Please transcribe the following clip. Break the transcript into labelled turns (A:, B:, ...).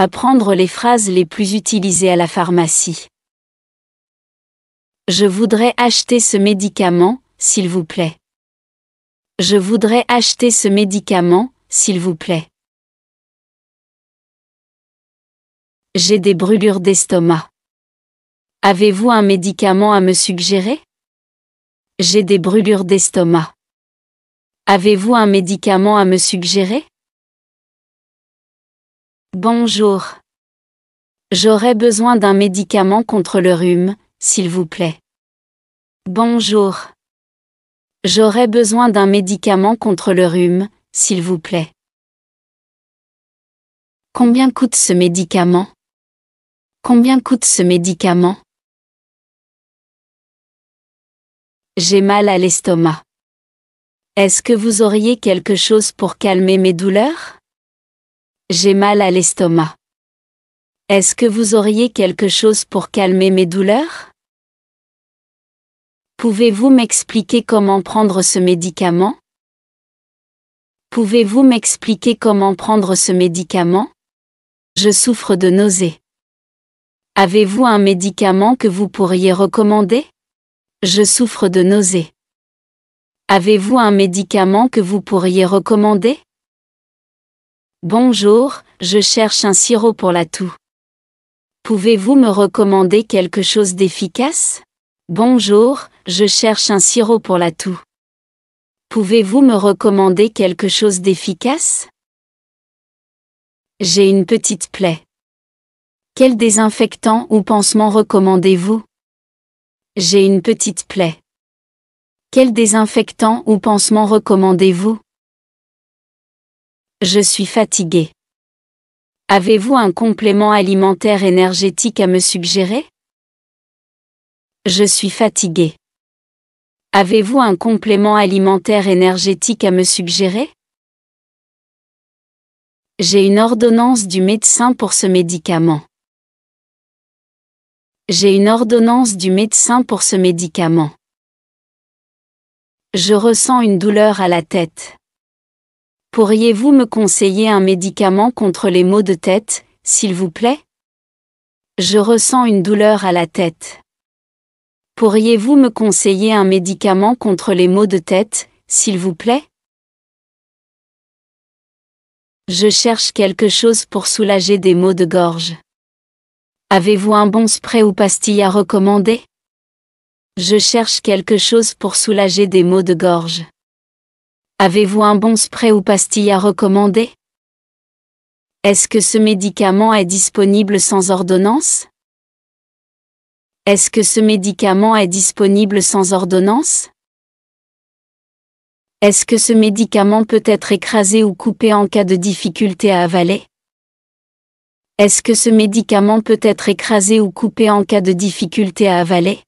A: Apprendre les phrases les plus utilisées à la pharmacie. Je voudrais acheter ce médicament, s'il vous plaît. Je voudrais acheter ce médicament, s'il vous plaît. J'ai des brûlures d'estomac. Avez-vous un médicament à me suggérer J'ai des brûlures d'estomac. Avez-vous un médicament à me suggérer Bonjour. J'aurais besoin d'un médicament contre le rhume, s'il vous plaît. Bonjour. J'aurais besoin d'un médicament contre le rhume, s'il vous plaît. Combien coûte ce médicament Combien coûte ce médicament J'ai mal à l'estomac. Est-ce que vous auriez quelque chose pour calmer mes douleurs j'ai mal à l'estomac. Est-ce que vous auriez quelque chose pour calmer mes douleurs Pouvez-vous m'expliquer comment prendre ce médicament Pouvez-vous m'expliquer comment prendre ce médicament Je souffre de nausées. Avez-vous un médicament que vous pourriez recommander Je souffre de nausées. Avez-vous un médicament que vous pourriez recommander Bonjour, je cherche un sirop pour la toux. Pouvez-vous me recommander quelque chose d'efficace Bonjour, je cherche un sirop pour la toux. Pouvez-vous me recommander quelque chose d'efficace J'ai une petite plaie. Quel désinfectant ou pansement recommandez-vous J'ai une petite plaie. Quel désinfectant ou pansement recommandez-vous je suis fatigué. Avez-vous un complément alimentaire énergétique à me suggérer Je suis fatigué. Avez-vous un complément alimentaire énergétique à me suggérer J'ai une ordonnance du médecin pour ce médicament. J'ai une ordonnance du médecin pour ce médicament. Je ressens une douleur à la tête. Pourriez-vous me conseiller un médicament contre les maux de tête, s'il vous plaît Je ressens une douleur à la tête. Pourriez-vous me conseiller un médicament contre les maux de tête, s'il vous plaît Je cherche quelque chose pour soulager des maux de gorge. Avez-vous un bon spray ou pastille à recommander Je cherche quelque chose pour soulager des maux de gorge. Avez-vous un bon spray ou pastille à recommander Est-ce que ce médicament est disponible sans ordonnance Est-ce que ce médicament est disponible sans ordonnance Est-ce que ce médicament peut être écrasé ou coupé en cas de difficulté à avaler Est-ce que ce médicament peut être écrasé ou coupé en cas de difficulté à avaler